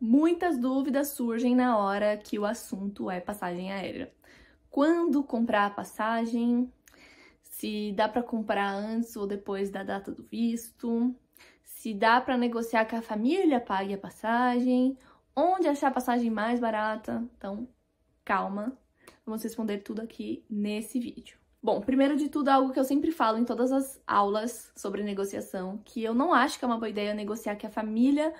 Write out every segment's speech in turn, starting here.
Muitas dúvidas surgem na hora que o assunto é passagem aérea. Quando comprar a passagem? Se dá para comprar antes ou depois da data do visto? Se dá para negociar que a família pague a passagem? Onde achar a passagem mais barata? Então, calma. Vamos responder tudo aqui nesse vídeo. Bom, primeiro de tudo, algo que eu sempre falo em todas as aulas sobre negociação, que eu não acho que é uma boa ideia negociar que a família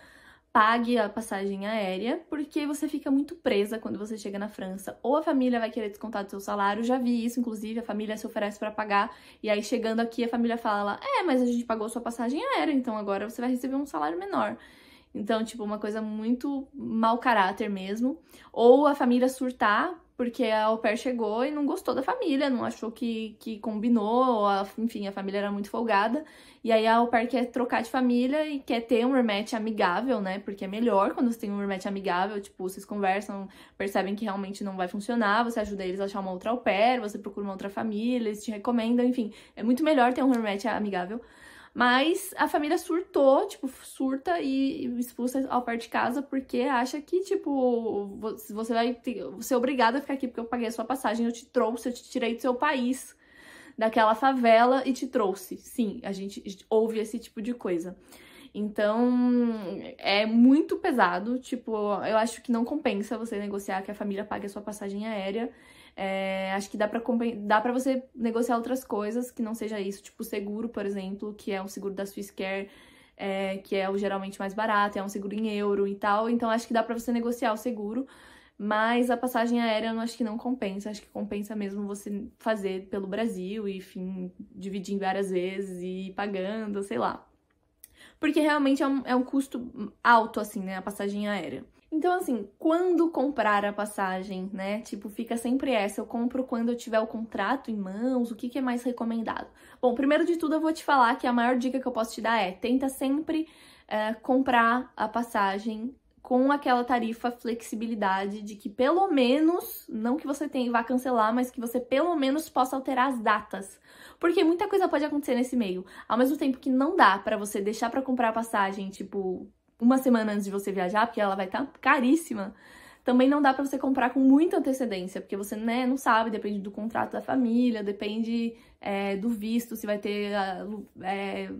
pague a passagem aérea, porque você fica muito presa quando você chega na França. Ou a família vai querer descontar do seu salário, já vi isso, inclusive, a família se oferece para pagar, e aí chegando aqui a família fala: "É, mas a gente pagou sua passagem aérea, então agora você vai receber um salário menor". Então, tipo, uma coisa muito mau caráter mesmo. Ou a família surtar porque a au pair chegou e não gostou da família, não achou que, que combinou, a, enfim, a família era muito folgada. E aí a au pair quer trocar de família e quer ter um rematch amigável, né? Porque é melhor quando você tem um rematch amigável, tipo, vocês conversam, percebem que realmente não vai funcionar, você ajuda eles a achar uma outra au pair, você procura uma outra família, eles te recomendam, enfim. É muito melhor ter um rematch amigável. Mas a família surtou, tipo, surta e expulsa ao par de casa porque acha que, tipo, você vai ser é obrigado a ficar aqui porque eu paguei a sua passagem, eu te trouxe, eu te tirei do seu país, daquela favela e te trouxe. Sim, a gente ouve esse tipo de coisa. Então, é muito pesado. Tipo, eu acho que não compensa você negociar que a família pague a sua passagem aérea. É, acho que dá pra, dá pra você negociar outras coisas que não seja isso. Tipo, seguro, por exemplo, que é um seguro da Swisscare, é, que é o geralmente mais barato, é um seguro em euro e tal. Então, acho que dá pra você negociar o seguro. Mas a passagem aérea eu acho que não compensa. Acho que compensa mesmo você fazer pelo Brasil, e, enfim, dividindo várias vezes e pagando, sei lá porque realmente é um, é um custo alto, assim, né? A passagem aérea. Então, assim, quando comprar a passagem, né? Tipo, fica sempre essa. Eu compro quando eu tiver o contrato em mãos, o que, que é mais recomendado? Bom, primeiro de tudo, eu vou te falar que a maior dica que eu posso te dar é: tenta sempre é, comprar a passagem com aquela tarifa flexibilidade de que pelo menos, não que você tenha, vá cancelar, mas que você pelo menos possa alterar as datas. Porque muita coisa pode acontecer nesse meio. Ao mesmo tempo que não dá para você deixar para comprar a passagem, tipo, uma semana antes de você viajar, porque ela vai estar tá caríssima. Também não dá para você comprar com muita antecedência, porque você né, não sabe, depende do contrato da família, depende é, do visto, se vai ter é,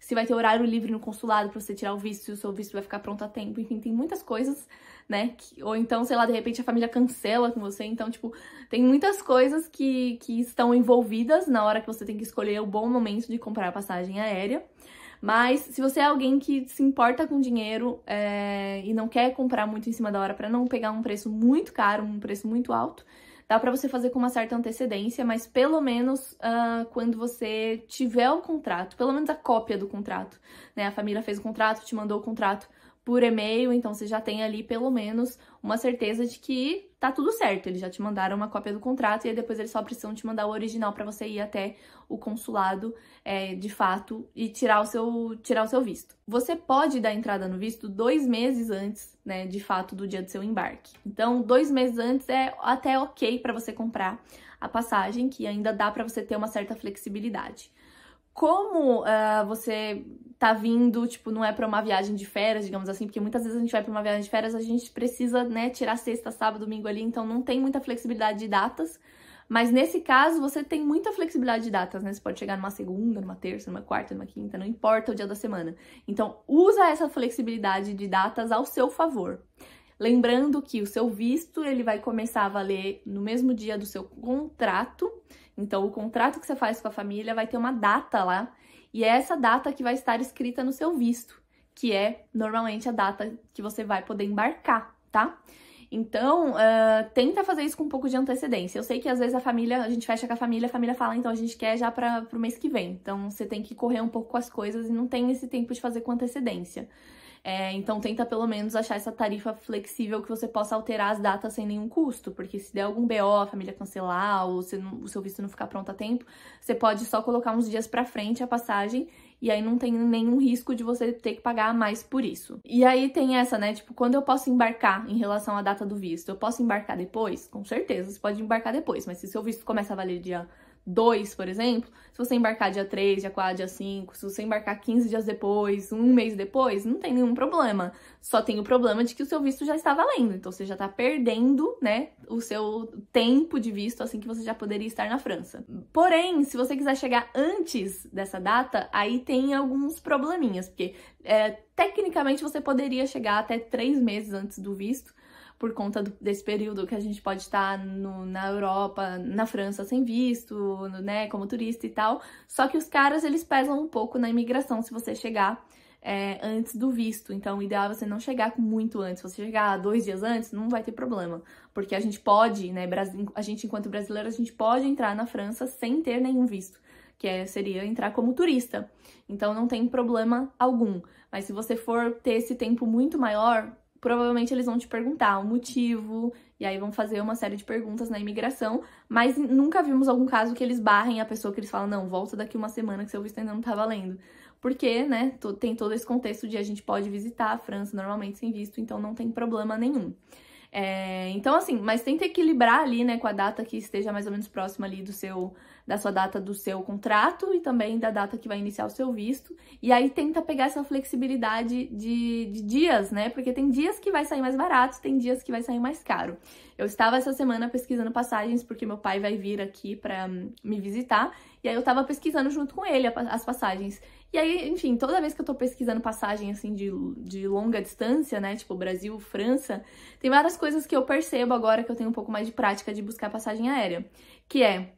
se vai ter horário livre no consulado para você tirar o visto, se o seu visto vai ficar pronto a tempo, enfim, tem muitas coisas, né? Que, ou então, sei lá, de repente a família cancela com você, então, tipo, tem muitas coisas que, que estão envolvidas na hora que você tem que escolher o bom momento de comprar a passagem aérea. Mas se você é alguém que se importa com dinheiro é, e não quer comprar muito em cima da hora para não pegar um preço muito caro, um preço muito alto, dá para você fazer com uma certa antecedência, mas pelo menos uh, quando você tiver o contrato, pelo menos a cópia do contrato, né? A família fez o contrato, te mandou o contrato, por e-mail, então você já tem ali pelo menos uma certeza de que tá tudo certo. Eles já te mandaram uma cópia do contrato e depois eles só precisam te mandar o original para você ir até o consulado é, de fato e tirar o, seu, tirar o seu visto. Você pode dar entrada no visto dois meses antes, né, de fato, do dia do seu embarque. Então, dois meses antes é até ok para você comprar a passagem, que ainda dá para você ter uma certa flexibilidade como uh, você tá vindo, tipo, não é para uma viagem de férias, digamos assim, porque muitas vezes a gente vai para uma viagem de férias, a gente precisa, né, tirar sexta, sábado, domingo ali, então não tem muita flexibilidade de datas. Mas nesse caso, você tem muita flexibilidade de datas, né? Você pode chegar numa segunda, numa terça, numa quarta, numa quinta, não importa o dia da semana. Então, usa essa flexibilidade de datas ao seu favor. Lembrando que o seu visto, ele vai começar a valer no mesmo dia do seu contrato. Então, o contrato que você faz com a família vai ter uma data lá, e é essa data que vai estar escrita no seu visto, que é normalmente a data que você vai poder embarcar, tá? Então, uh, tenta fazer isso com um pouco de antecedência. Eu sei que às vezes a família, a gente fecha com a família, a família fala, então a gente quer já para o mês que vem. Então, você tem que correr um pouco com as coisas e não tem esse tempo de fazer com antecedência. É, então tenta pelo menos achar essa tarifa flexível que você possa alterar as datas sem nenhum custo, porque se der algum BO, a família cancelar ou se não, o seu visto não ficar pronto a tempo, você pode só colocar uns dias para frente a passagem e aí não tem nenhum risco de você ter que pagar mais por isso. E aí tem essa, né? Tipo, quando eu posso embarcar em relação à data do visto? Eu posso embarcar depois? Com certeza, você pode embarcar depois, mas se seu visto começa a valer dia 2, por exemplo, se você embarcar dia 3, dia 4, dia 5, se você embarcar 15 dias depois, um mês depois, não tem nenhum problema. Só tem o problema de que o seu visto já está valendo. Então você já está perdendo, né, o seu tempo de visto assim que você já poderia estar na França. Porém, se você quiser chegar antes dessa data, aí tem alguns probleminhas, porque é, tecnicamente você poderia chegar até três meses antes do visto por conta do, desse período que a gente pode estar no, na Europa, na França sem visto, né, como turista e tal. Só que os caras, eles pesam um pouco na imigração se você chegar é, antes do visto. Então, o ideal é você não chegar muito antes. Se você chegar dois dias antes, não vai ter problema. Porque a gente pode, né? A gente, enquanto brasileiro, a gente pode entrar na França sem ter nenhum visto. Que é, seria entrar como turista. Então, não tem problema algum. Mas se você for ter esse tempo muito maior, provavelmente eles vão te perguntar o motivo, e aí vão fazer uma série de perguntas na imigração, mas nunca vimos algum caso que eles barrem a pessoa que eles falam, não, volta daqui uma semana que seu visto ainda não tá valendo. Porque, né, tem todo esse contexto de a gente pode visitar a França normalmente sem visto, então não tem problema nenhum. É, então, assim, mas tenta equilibrar ali, né, com a data que esteja mais ou menos próxima ali do seu, da sua data do seu contrato e também da data que vai iniciar o seu visto. E aí tenta pegar essa flexibilidade de, de dias, né? Porque tem dias que vai sair mais barato, tem dias que vai sair mais caro. Eu estava essa semana pesquisando passagens porque meu pai vai vir aqui para hum, me visitar e aí eu tava pesquisando junto com ele as passagens. E aí, enfim, toda vez que eu tô pesquisando passagem, assim, de, de longa distância, né? Tipo, Brasil, França, tem várias coisas que eu percebo agora que eu tenho um pouco mais de prática de buscar passagem aérea. Que é,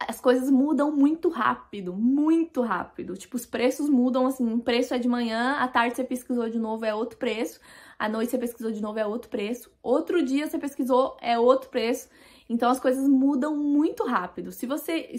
as coisas mudam muito rápido, muito rápido. Tipo, os preços mudam, assim, um preço é de manhã, à tarde você pesquisou de novo, é outro preço. À noite você pesquisou de novo, é outro preço. Outro dia você pesquisou, é outro preço. Então as coisas mudam muito rápido. Se você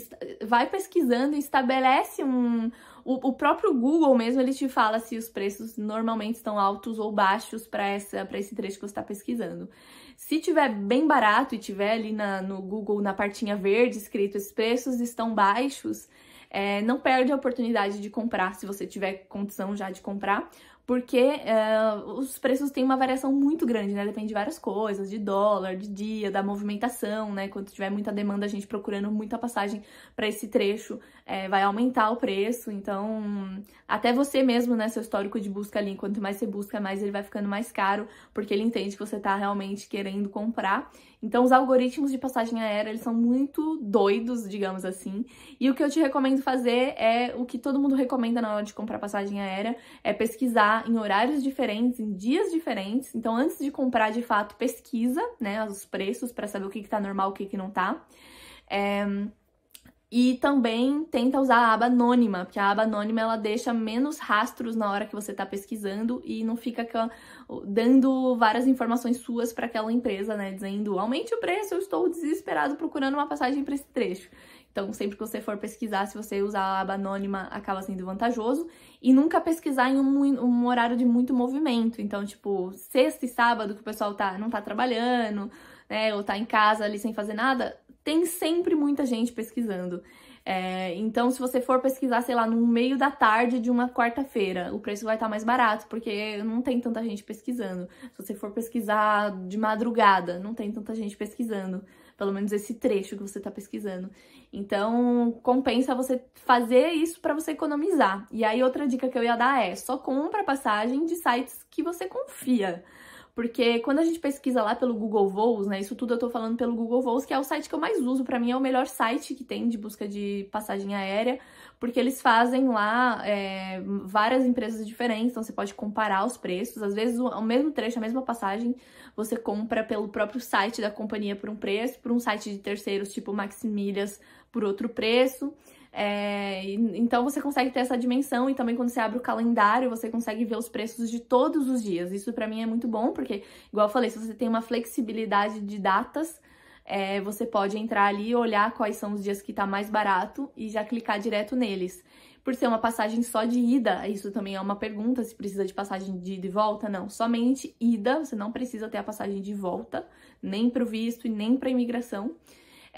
vai pesquisando e estabelece um. O, o próprio Google mesmo ele te fala se os preços normalmente estão altos ou baixos para esse trecho que você está pesquisando. Se tiver bem barato e tiver ali na, no Google, na partinha verde, escrito esses preços estão baixos, é, não perde a oportunidade de comprar se você tiver condição já de comprar, porque uh, os preços têm uma variação muito grande, né? Depende de várias coisas, de dólar, de dia, da movimentação, né? Quando tiver muita demanda, a gente procurando muita passagem para esse trecho, é, vai aumentar o preço. Então, até você mesmo, né? Seu histórico de busca ali, quanto mais você busca, mais ele vai ficando mais caro, porque ele entende que você está realmente querendo comprar. Então os algoritmos de passagem aérea, eles são muito doidos, digamos assim. E o que eu te recomendo fazer é o que todo mundo recomenda na hora de comprar passagem aérea, é pesquisar em horários diferentes, em dias diferentes. Então antes de comprar, de fato, pesquisa, né, os preços para saber o que que tá normal, o que que não tá. É... E também tenta usar a aba anônima, porque a aba anônima ela deixa menos rastros na hora que você está pesquisando e não fica dando várias informações suas para aquela empresa, né? Dizendo aumente o preço, eu estou desesperado procurando uma passagem para esse trecho. Então, sempre que você for pesquisar, se você usar a aba anônima, acaba sendo vantajoso. E nunca pesquisar em um, um horário de muito movimento. Então, tipo, sexta e sábado que o pessoal tá, não tá trabalhando, né? Ou tá em casa ali sem fazer nada, tem sempre muita gente pesquisando. É, então, se você for pesquisar, sei lá, no meio da tarde de uma quarta-feira, o preço vai estar tá mais barato, porque não tem tanta gente pesquisando. Se você for pesquisar de madrugada, não tem tanta gente pesquisando. Pelo menos esse trecho que você está pesquisando. Então, compensa você fazer isso para você economizar. E aí, outra dica que eu ia dar é: só compra passagem de sites que você confia. Porque quando a gente pesquisa lá pelo Google Voos, né? Isso tudo eu tô falando pelo Google Voos, que é o site que eu mais uso. Para mim é o melhor site que tem de busca de passagem aérea, porque eles fazem lá é, várias empresas diferentes, então você pode comparar os preços. Às vezes o mesmo trecho, a mesma passagem, você compra pelo próprio site da companhia por um preço, por um site de terceiros tipo Maximilhas por outro preço. É, então você consegue ter essa dimensão e também quando você abre o calendário você consegue ver os preços de todos os dias. Isso para mim é muito bom porque, igual eu falei, se você tem uma flexibilidade de datas, é, você pode entrar ali e olhar quais são os dias que está mais barato e já clicar direto neles. Por ser uma passagem só de ida, isso também é uma pergunta, se precisa de passagem de ida e volta, não. Somente ida, você não precisa ter a passagem de volta, nem para o visto e nem para imigração.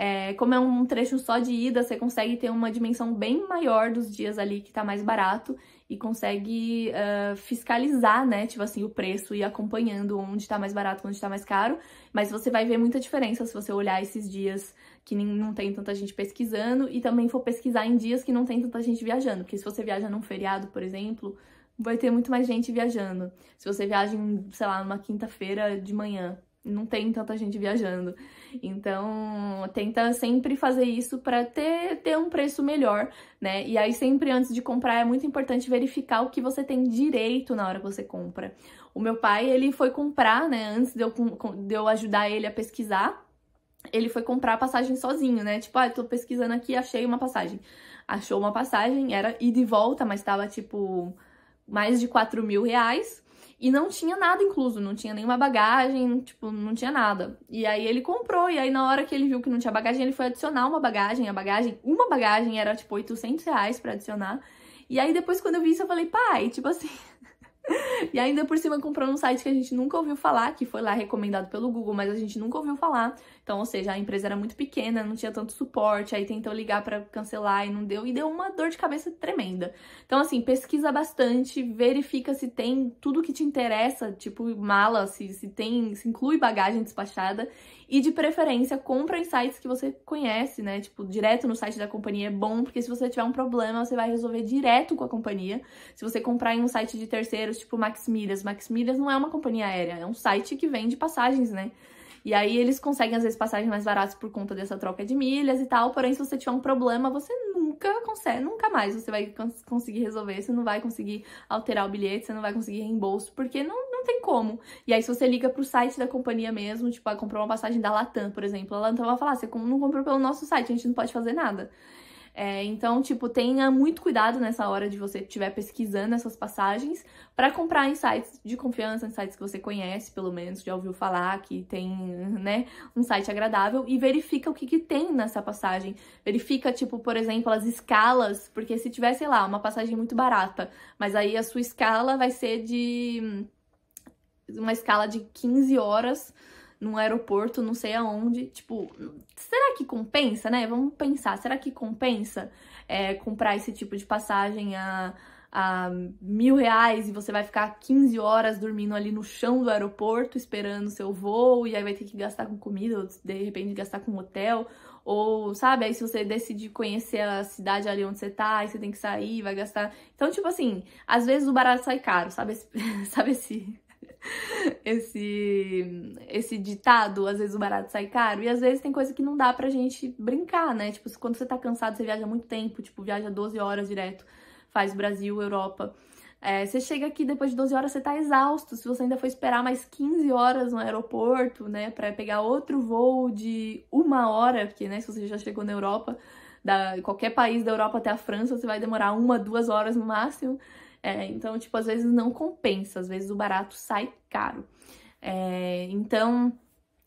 É, como é um trecho só de ida, você consegue ter uma dimensão bem maior dos dias ali que tá mais barato e consegue uh, fiscalizar, né, tipo assim, o preço e acompanhando onde tá mais barato, onde tá mais caro. Mas você vai ver muita diferença se você olhar esses dias que nem, não tem tanta gente pesquisando e também for pesquisar em dias que não tem tanta gente viajando. Porque se você viaja num feriado, por exemplo, vai ter muito mais gente viajando. Se você viaja, em, sei lá, numa quinta-feira de manhã, não tem tanta gente viajando. Então, tenta sempre fazer isso para ter, ter um preço melhor, né? E aí, sempre antes de comprar, é muito importante verificar o que você tem direito na hora que você compra. O meu pai, ele foi comprar, né? Antes de eu, de eu ajudar ele a pesquisar, ele foi comprar a passagem sozinho, né? Tipo, ah, tô pesquisando aqui, achei uma passagem. Achou uma passagem, era ida e volta, mas tava tipo mais de 4 mil reais. E não tinha nada incluso, não tinha nenhuma bagagem, tipo, não tinha nada. E aí ele comprou, e aí na hora que ele viu que não tinha bagagem, ele foi adicionar uma bagagem. A bagagem, uma bagagem era tipo 800 reais pra adicionar. E aí depois quando eu vi isso, eu falei, pai, tipo assim, E ainda por cima comprou num site que a gente nunca ouviu falar, que foi lá recomendado pelo Google, mas a gente nunca ouviu falar. Então, ou seja, a empresa era muito pequena, não tinha tanto suporte, aí tentou ligar para cancelar e não deu, e deu uma dor de cabeça tremenda. Então, assim, pesquisa bastante, verifica se tem tudo que te interessa, tipo mala, se, se tem, se inclui bagagem despachada, e de preferência, compra em sites que você conhece, né? Tipo, direto no site da companhia é bom, porque se você tiver um problema, você vai resolver direto com a companhia. Se você comprar em um site de terceiros, tipo Maximilhas, Maximilhas não é uma companhia aérea, é um site que vende passagens, né? E aí eles conseguem, às vezes, passagens mais baratas por conta dessa troca de milhas e tal. Porém, se você tiver um problema, você nunca consegue, nunca mais você vai cons conseguir resolver. Você não vai conseguir alterar o bilhete, você não vai conseguir reembolso, porque não não tem como. E aí, se você liga pro site da companhia mesmo, tipo, ah, comprou uma passagem da Latam, por exemplo, a Latam vai falar, você não comprou pelo nosso site, a gente não pode fazer nada. É, então, tipo, tenha muito cuidado nessa hora de você estiver pesquisando essas passagens para comprar em sites de confiança, em sites que você conhece, pelo menos, já ouviu falar, que tem, né, um site agradável e verifica o que, que tem nessa passagem. Verifica, tipo, por exemplo, as escalas, porque se tiver, sei lá, uma passagem muito barata, mas aí a sua escala vai ser de uma escala de 15 horas num aeroporto, não sei aonde. Tipo, será que compensa, né? Vamos pensar, será que compensa é, comprar esse tipo de passagem a, a mil reais e você vai ficar 15 horas dormindo ali no chão do aeroporto esperando seu voo e aí vai ter que gastar com comida, ou de repente gastar com hotel. Ou, sabe, aí se você decidir conhecer a cidade ali onde você tá, aí você tem que sair, vai gastar. Então, tipo assim, às vezes o barato sai caro, sabe? sabe esse, esse, esse ditado, às vezes o barato sai caro, e às vezes tem coisa que não dá pra gente brincar, né? Tipo, quando você tá cansado, você viaja muito tempo, tipo, viaja 12 horas direto, faz Brasil, Europa. É, você chega aqui depois de 12 horas, você tá exausto. Se você ainda for esperar mais 15 horas no aeroporto, né, para pegar outro voo de uma hora, porque, né, se você já chegou na Europa, da, qualquer país da Europa até a França, você vai demorar uma, duas horas no máximo. É, então, tipo, às vezes não compensa, às vezes o barato sai caro. É, então,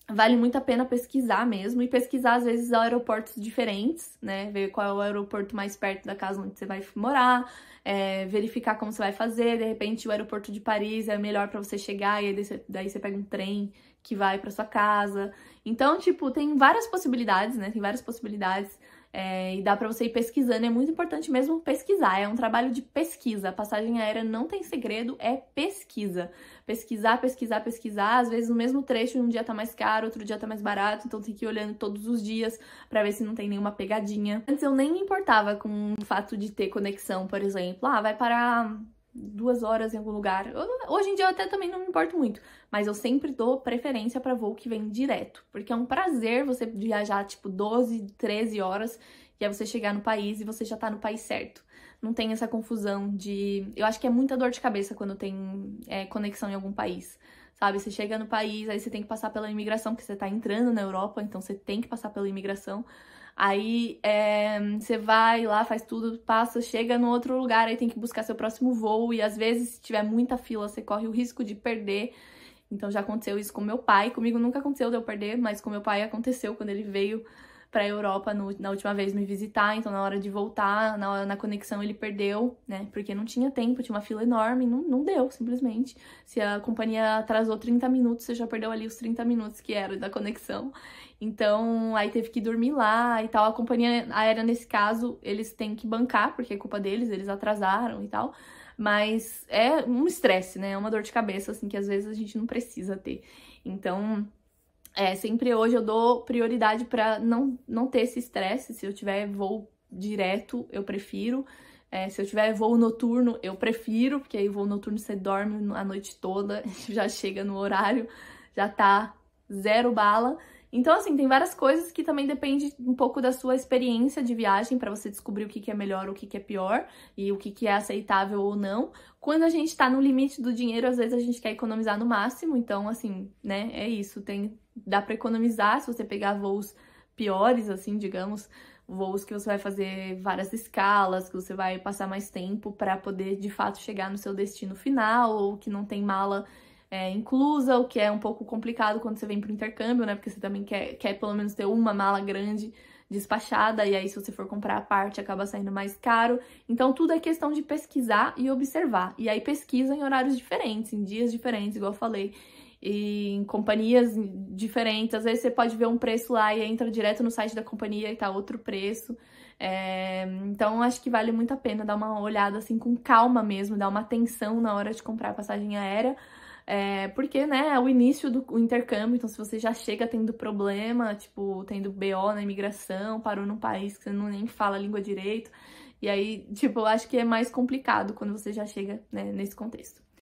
vale muito a pena pesquisar mesmo e pesquisar às vezes aeroportos diferentes, né? Ver qual é o aeroporto mais perto da casa onde você vai morar, é, verificar como você vai fazer. De repente, o aeroporto de Paris é melhor para você chegar e daí você pega um trem que vai para sua casa. Então, tipo, tem várias possibilidades, né? Tem várias possibilidades. É, e dá para você ir pesquisando, é muito importante mesmo pesquisar, é um trabalho de pesquisa. passagem aérea não tem segredo, é pesquisa. Pesquisar, pesquisar, pesquisar. Às vezes o mesmo trecho, um dia tá mais caro, outro dia tá mais barato, então tem que ir olhando todos os dias para ver se não tem nenhuma pegadinha. Antes eu nem me importava com o fato de ter conexão, por exemplo. Ah, vai para duas horas em algum lugar. Hoje em dia eu até também não me importo muito, mas eu sempre dou preferência para voo que vem direto, porque é um prazer você viajar tipo 12, 13 horas e aí você chegar no país e você já tá no país certo. Não tem essa confusão de. Eu acho que é muita dor de cabeça quando tem é, conexão em algum país. Sabe, você chega no país, aí você tem que passar pela imigração, porque você tá entrando na Europa, então você tem que passar pela imigração. Aí é, você vai lá, faz tudo, passa, chega no outro lugar, aí tem que buscar seu próximo voo. E às vezes, se tiver muita fila, você corre o risco de perder. Então já aconteceu isso com meu pai. Comigo nunca aconteceu de eu perder, mas com meu pai aconteceu quando ele veio para a Europa no, na última vez me visitar, então na hora de voltar, na, na conexão ele perdeu, né? Porque não tinha tempo, tinha uma fila enorme, não, não deu, simplesmente. Se a companhia atrasou 30 minutos, você já perdeu ali os 30 minutos que era da conexão. Então, aí teve que dormir lá e tal. A companhia aérea, nesse caso, eles têm que bancar, porque é culpa deles, eles atrasaram e tal. Mas é um estresse, né? É uma dor de cabeça, assim, que às vezes a gente não precisa ter. Então, é, sempre hoje eu dou prioridade para não, não ter esse estresse. Se eu tiver voo direto, eu prefiro. É, se eu tiver voo noturno, eu prefiro, porque aí voo noturno você dorme a noite toda, já chega no horário, já tá zero bala. Então, assim, tem várias coisas que também depende um pouco da sua experiência de viagem para você descobrir o que, que é melhor, o que, que é pior e o que, que é aceitável ou não. Quando a gente tá no limite do dinheiro, às vezes a gente quer economizar no máximo, então, assim, né, é isso. Tem, dá para economizar se você pegar voos piores, assim, digamos, voos que você vai fazer várias escalas, que você vai passar mais tempo para poder de fato chegar no seu destino final ou que não tem mala é, inclusa, o que é um pouco complicado quando você vem para o intercâmbio, né? Porque você também quer, quer pelo menos ter uma mala grande despachada, e aí se você for comprar a parte acaba saindo mais caro. Então tudo é questão de pesquisar e observar. E aí pesquisa em horários diferentes, em dias diferentes, igual eu falei. E em companhias diferentes, às vezes você pode ver um preço lá e entra direto no site da companhia e tá outro preço. É... então acho que vale muito a pena dar uma olhada assim com calma mesmo, dar uma atenção na hora de comprar a passagem aérea, é, porque, né, é o início do intercâmbio, então se você já chega tendo problema, tipo, tendo BO na imigração, parou num país que você não nem fala a língua direito, e aí, tipo, eu acho que é mais complicado quando você já chega né, nesse contexto.